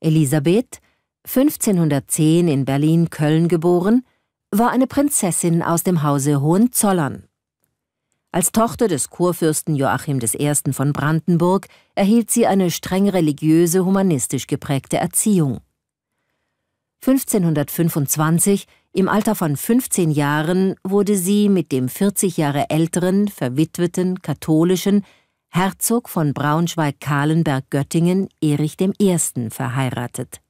Elisabeth, 1510 in Berlin-Köln geboren, war eine Prinzessin aus dem Hause Hohenzollern. Als Tochter des Kurfürsten Joachim I. von Brandenburg erhielt sie eine streng religiöse, humanistisch geprägte Erziehung. 1525, im Alter von 15 Jahren, wurde sie mit dem 40 Jahre älteren, verwitweten, katholischen Herzog von Braunschweig-Kahlenberg-Göttingen Erich I. verheiratet.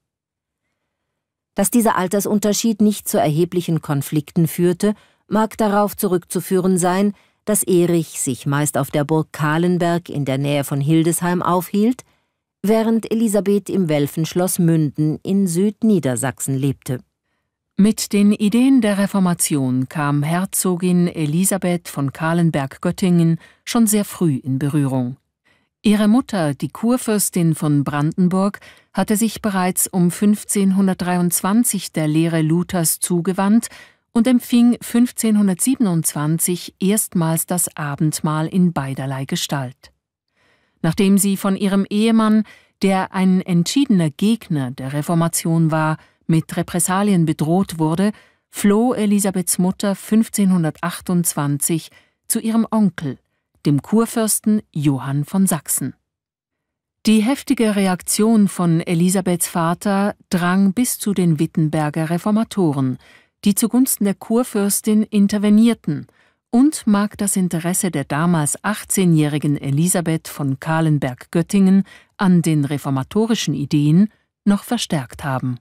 Dass dieser Altersunterschied nicht zu erheblichen Konflikten führte, mag darauf zurückzuführen sein, dass Erich sich meist auf der Burg Kahlenberg in der Nähe von Hildesheim aufhielt, während Elisabeth im Welfenschloss Münden in Südniedersachsen lebte mit den Ideen der Reformation kam Herzogin Elisabeth von Kahlenberg-Göttingen schon sehr früh in Berührung. Ihre Mutter, die Kurfürstin von Brandenburg, hatte sich bereits um 1523 der Lehre Luthers zugewandt und empfing 1527 erstmals das Abendmahl in beiderlei Gestalt. Nachdem sie von ihrem Ehemann, der ein entschiedener Gegner der Reformation war, mit Repressalien bedroht wurde, floh Elisabeths Mutter 1528 zu ihrem Onkel, dem Kurfürsten Johann von Sachsen. Die heftige Reaktion von Elisabeths Vater drang bis zu den Wittenberger Reformatoren, die zugunsten der Kurfürstin intervenierten und mag das Interesse der damals 18-jährigen Elisabeth von Kahlenberg-Göttingen an den reformatorischen Ideen noch verstärkt haben.